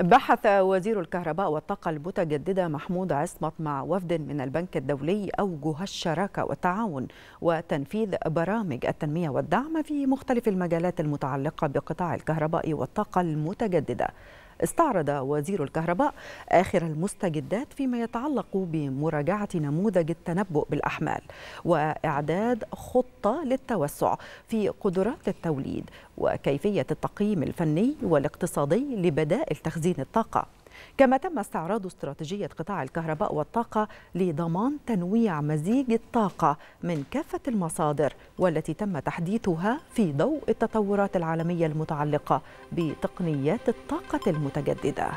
بحث وزير الكهرباء والطاقة المتجددة محمود عصمت مع وفد من البنك الدولي أوجه الشراكة والتعاون وتنفيذ برامج التنمية والدعم في مختلف المجالات المتعلقة بقطاع الكهرباء والطاقة المتجددة استعرض وزير الكهرباء آخر المستجدات فيما يتعلق بمراجعة نموذج التنبؤ بالأحمال وإعداد خطة للتوسع في قدرات التوليد وكيفية التقييم الفني والاقتصادي لبدائل تخزين الطاقة كما تم استعراض استراتيجية قطاع الكهرباء والطاقة لضمان تنويع مزيج الطاقة من كافة المصادر والتي تم تحديثها في ضوء التطورات العالمية المتعلقة بتقنيات الطاقة المتجددة